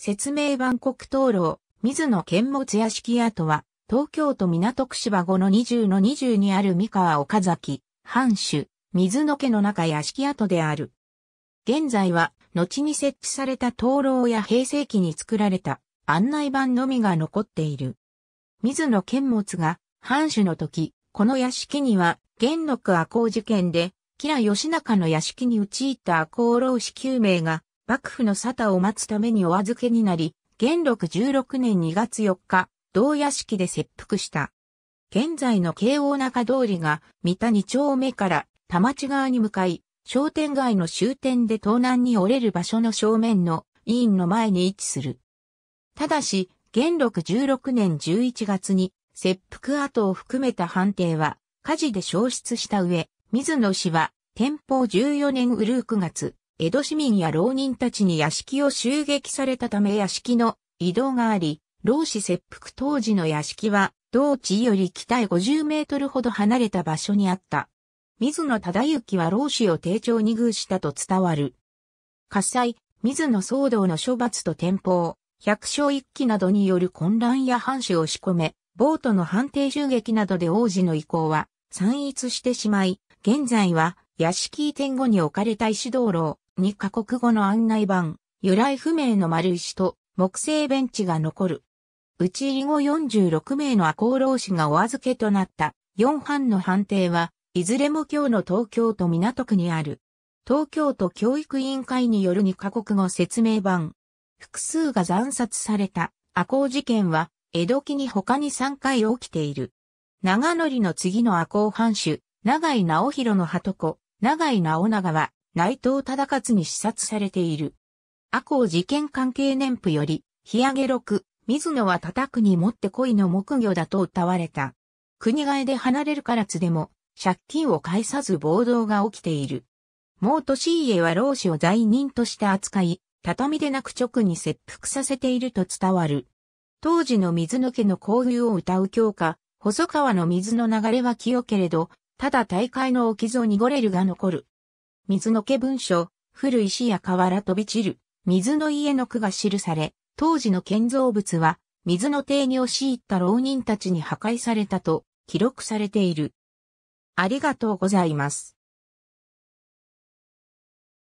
説明版国灯籠、水野剣持屋敷跡は、東京都港区芝後の20の20にある三河岡崎、藩主、水野家の中屋敷跡である。現在は、後に設置された灯籠や平成期に作られた案内板のみが残っている。水野剣持が、藩主の時、この屋敷には、元禄赤穂事件で、吉良義仲の屋敷に入った赤穂浪士9名が幕府の沙汰を待つためにお預けになり、元禄16年2月4日、同屋敷で切腹した。現在の慶応中通りが、三田二丁目から田町側に向かい、商店街の終点で東南に折れる場所の正面の委員の前に位置する。ただし、元禄16年11月に切腹跡を含めた判定は火事で消失した上、水野氏は天保14年ウルー9月江戸市民や浪人たちに屋敷を襲撃されたため屋敷の移動があり、老子切腹当時の屋敷は、同地より北へ50メートルほど離れた場所にあった。水野忠之は老子を丁重に遇したと伝わる。火災、水野騒動の処罰と天保、百姓一揆などによる混乱や藩主を仕込め、ボートの判定襲撃などで王子の意向は散逸してしまい、現在は屋敷移転後に置かれた石道籠、二カ国語の案内板、由来不明の丸石と木製ベンチが残る。うち入り後46名の赤穂浪士がお預けとなった4班の判定は、いずれも今日の東京都港区にある。東京都教育委員会による二カ国語説明版。複数が残殺された赤穂事件は、江戸期に他に3回起きている。長野里の次の赤穂藩主、長井直弘の鳩子、長井直長は、内藤忠勝に視察されている。阿公事件関係年譜より、日上げ六、水野は叩くに持って恋の木魚だと歌われた。国替えで離れるからつでも、借金を返さず暴動が起きている。もう年家は老子を罪人として扱い、畳でなく直に切腹させていると伝わる。当時の水野家の交流を歌う教科、細川の水の流れは清けれど、ただ大会の沖像濁れるが残る。水の家文書、古石や瓦飛び散る、水の家の句が記され、当時の建造物は、水の邸に押し入った浪人たちに破壊されたと記録されている。ありがとうございます。